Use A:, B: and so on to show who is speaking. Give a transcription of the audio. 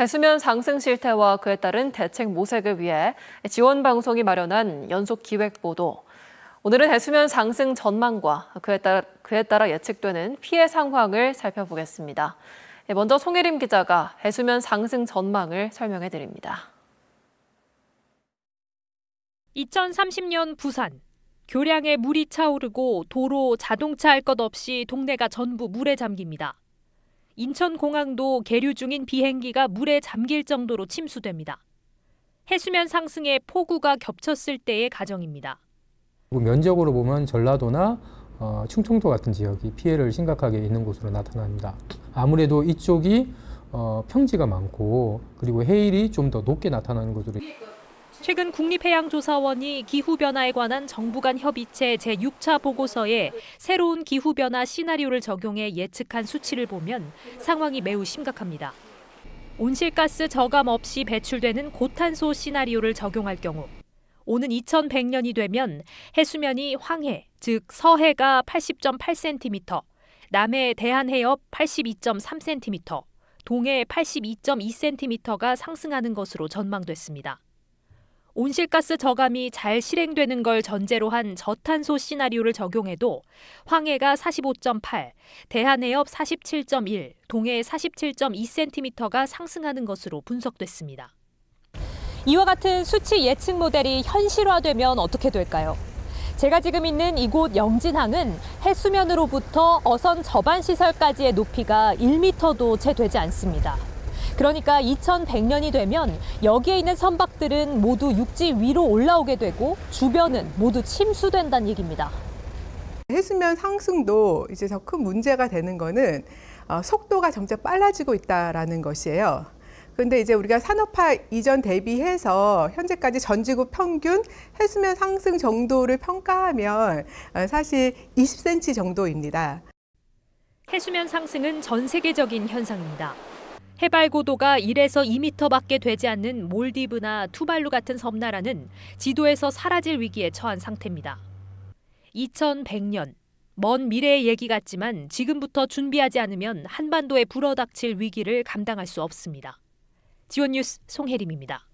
A: 해수면 상승 실태와 그에 따른 대책 모색을 위해 지원방송이 마련한 연속 기획 보도. 오늘은 해수면 상승 전망과 그에 따라, 그에 따라 예측되는 피해 상황을 살펴보겠습니다. 네, 먼저 송혜림 기자가 해수면 상승 전망을 설명해 드립니다.
B: 2030년 부산.
A: 교량에 물이 차오르고 도로, 자동차 할
B: 것 없이 동네가 전부 물에 잠깁니다. 인천공항도 계류 중인 비행기가 물에 잠길 정도로 침수됩니다. 해수면 상승에 폭우가 겹쳤을 때의 가정입니다.
C: 면적으로 보면 전라도나 어, 충청도 같은 지역이 피해를 심각하게 있는 곳으로 나타납니다. 아무래도 이쪽이 어, 평지가 많고 그리고 해일이 좀 더 높게 나타나는 곳으로.
B: 최근 국립해양조사원이 기후변화에 관한 정부 간 협의체 제6차 보고서에 새로운 기후변화 시나리오를 적용해 예측한 수치를 보면 상황이 매우 심각합니다. 온실가스 저감 없이 배출되는 고탄소 시나리오를 적용할 경우 오는 2100년이 되면 해수면이 황해, 즉 서해가 80.8cm, 남해 대한해협 82.3cm, 동해 82.2cm가 상승하는 것으로 전망됐습니다. 온실가스 저감이 잘 실행되는 걸 전제로 한 저탄소 시나리오를 적용해도 황해가 45.8, 대한해협 47.1, 동해 47.2cm가 상승하는 것으로 분석됐습니다. 이와 같은 수치 예측 모델이 현실화되면 어떻게 될까요? 제가 지금 있는 이곳 영진항은 해수면으로부터 어선 저반 시설까지의 높이가 1m도 채 되지 않습니다. 그러니까 2100년이 되면 여기에 있는 선박들은 모두 육지 위로 올라오게 되고 주변은 모두 침수된다는 얘기입니다.
D: 해수면 상승도 이제 더 큰 문제가 되는 거는 어, 속도가 점차 빨라지고 있다라는 것이에요. 근데 이제 우리가 산업화 이전 대비해서 현재까지 전 지구 평균 해수면 상승 정도를 평가하면 어, 사실 20cm 정도입니다.
B: 해수면 상승은 전 세계적인 현상입니다. 해발 고도가 1에서 2미터밖에 되지 않는 몰디브나 투발루 같은 섬나라는 지도에서 사라질 위기에 처한 상태입니다. 2100년 먼 미래의 얘기 같지만 지금부터 준비하지 않으면 한반도에 불어닥칠 위기를 감당할 수 없습니다. 지원 뉴스 송혜림입니다.